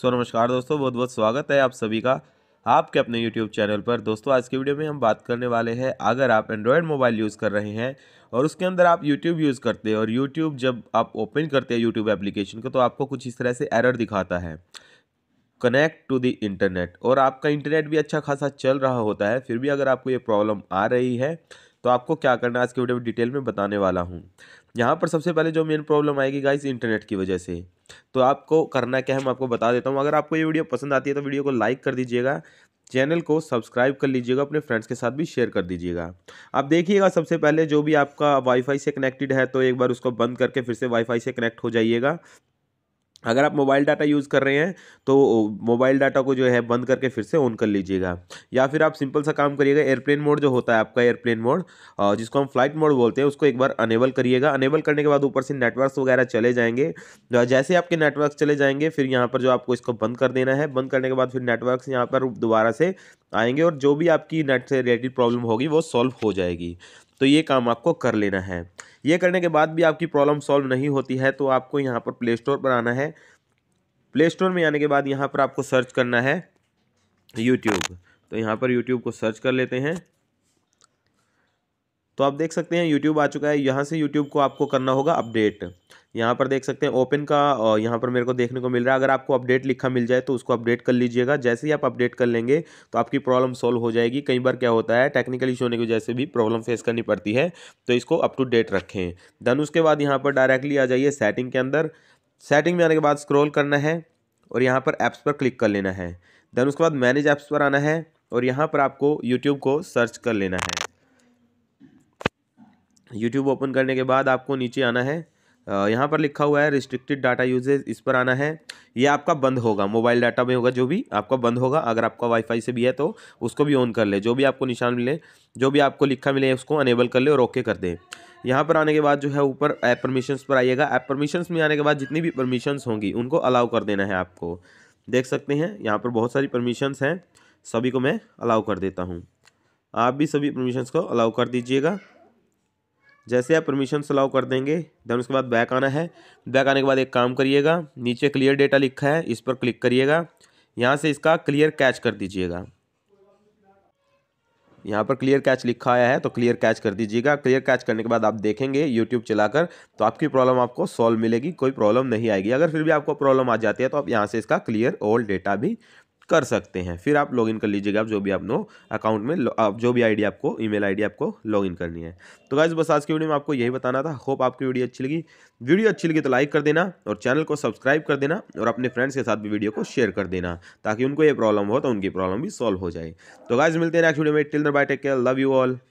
सो नमस्कार दोस्तों बहुत बहुत स्वागत है आप सभी का आपके अपने YouTube चैनल पर दोस्तों आज की वीडियो में हम बात करने वाले हैं अगर आप एंड्रॉयड मोबाइल यूज़ कर रहे हैं और उसके अंदर आप YouTube यूज़ करते हैं और YouTube जब आप ओपन करते हैं YouTube एप्लीकेशन को तो आपको कुछ इस तरह से एरर दिखाता है कनेक्ट टू दी इंटरनेट और आपका इंटरनेट भी अच्छा खासा चल रहा होता है फिर भी अगर आपको ये प्रॉब्लम आ रही है तो आपको क्या करना है आज के वीडियो में डिटेल में बताने वाला हूँ यहाँ पर सबसे पहले जो मेन प्रॉब्लम आएगी गाइस इंटरनेट की वजह से तो आपको करना क्या है मैं आपको बता देता हूँ अगर आपको ये वीडियो पसंद आती है तो वीडियो को लाइक कर दीजिएगा चैनल को सब्सक्राइब कर लीजिएगा अपने फ्रेंड्स के साथ भी शेयर कर दीजिएगा आप देखिएगा सबसे पहले जो भी आपका वाईफाई से कनेक्टेड है तो एक बार उसको बंद करके फिर से वाईफाई से कनेक्ट हो जाइएगा अगर आप मोबाइल डाटा यूज़ कर रहे हैं तो मोबाइल डाटा को जो है बंद करके फिर से ऑन कर लीजिएगा या फिर आप सिंपल सा काम करिएगा एयरप्लेन मोड जो होता है आपका एयरप्लेन मोड जिसको हम फ्लाइट मोड बोलते हैं उसको एक बार अनेबल करिएगा अनेबल करने के बाद ऊपर से नेटवर्क वगैरह चले जाएंगे जैसे आपके नेटवर्क चले जाएंगे फिर यहाँ पर जो आपको इसको बंद कर देना है बंद करने के बाद फिर नेटवर्क यहाँ पर दोबारा से आएंगे और जो भी आपकी नेट से रिलेटेड प्रॉब्लम होगी वो सॉल्व हो जाएगी तो ये काम आपको कर लेना है ये करने के बाद भी आपकी प्रॉब्लम सॉल्व नहीं होती है तो आपको यहाँ पर प्ले स्टोर पर आना है प्ले स्टोर में आने के बाद यहाँ पर आपको सर्च करना है यूट्यूब तो यहाँ पर यूट्यूब को सर्च कर लेते हैं तो आप देख सकते हैं यूट्यूब आ चुका है यहाँ से यूट्यूब को आपको करना होगा अपडेट यहाँ पर देख सकते हैं ओपन का यहाँ पर मेरे को देखने को मिल रहा है अगर आपको अपडेट लिखा मिल जाए तो उसको अपडेट कर लीजिएगा जैसे ही आप अपडेट कर लेंगे तो आपकी प्रॉब्लम सॉल्व हो जाएगी कई बार क्या होता है टेक्निकल इशू होने की वजह से भी प्रॉब्लम फेस करनी पड़ती है तो इसको अप टू डेट रखें देन उसके बाद यहाँ पर डायरेक्टली आ जाइए सेटिंग के अंदर सेटिंग में आने के बाद स्क्रोल करना है और यहाँ पर ऐप्स पर क्लिक कर लेना है देन उसके बाद मैनेज ऐप्स पर आना है और यहाँ पर आपको यूट्यूब को सर्च कर लेना है यूट्यूब ओपन करने के बाद आपको नीचे आना है यहाँ पर लिखा हुआ है रिस्ट्रिक्टेड डाटा यूजेज इस पर आना है ये आपका बंद होगा मोबाइल डाटा में होगा जो भी आपका बंद होगा अगर आपका वाईफाई से भी है तो उसको भी ऑन कर ले जो भी आपको निशान मिले जो भी आपको लिखा मिले उसको अनेबल कर ले और ओके कर दें यहाँ पर आने के बाद जो है ऊपर ऐप परमिशंस पर आइएगा ऐप परमिशंस में आने के बाद जितनी भी परमिशंस होंगी उनको अलाउ कर देना है आपको देख सकते हैं यहाँ पर बहुत सारी परमिशंस हैं सभी को मैं अलाउ कर देता हूँ आप भी सभी परमिशंस को अलाउ कर दीजिएगा जैसे आप परमिशन अलाउ कर देंगे देन उसके बाद बैक आना है बैक आने के बाद एक काम करिएगा नीचे क्लियर डेटा लिखा है इस पर क्लिक करिएगा यहाँ से इसका क्लियर कैच कर दीजिएगा यहाँ पर क्लियर कैच लिखा आया है तो क्लियर कैच कर दीजिएगा क्लियर कैच करने के बाद आप देखेंगे यूट्यूब चलाकर तो आपकी प्रॉब्लम आपको सॉल्व मिलेगी कोई प्रॉब्लम नहीं आएगी अगर फिर भी आपको प्रॉब्लम आ जाती है तो आप यहाँ से इसका क्लियर ओल्ड डेटा भी कर सकते हैं फिर आप लॉगिन कर लीजिएगा आप जो भी आप नो अकाउंट में आप जो भी आईडी आपको ईमेल आईडी आपको लॉगिन करनी है तो गाइज बस आज की वीडियो में आपको यही बताना था होप आपकी वीडियो अच्छी लगी वीडियो अच्छी लगी तो लाइक कर देना और चैनल को सब्सक्राइब कर देना और अपने फ्रेंड्स के साथ भी वीडियो को शेयर कर देना ताकि उनको ये प्रॉब्लम हो तो उनकी प्रॉब्लम भी सॉल्व हो जाए तो गाइज मिलते हैं नेक्स्ट वीडियो में till then bye take care love you all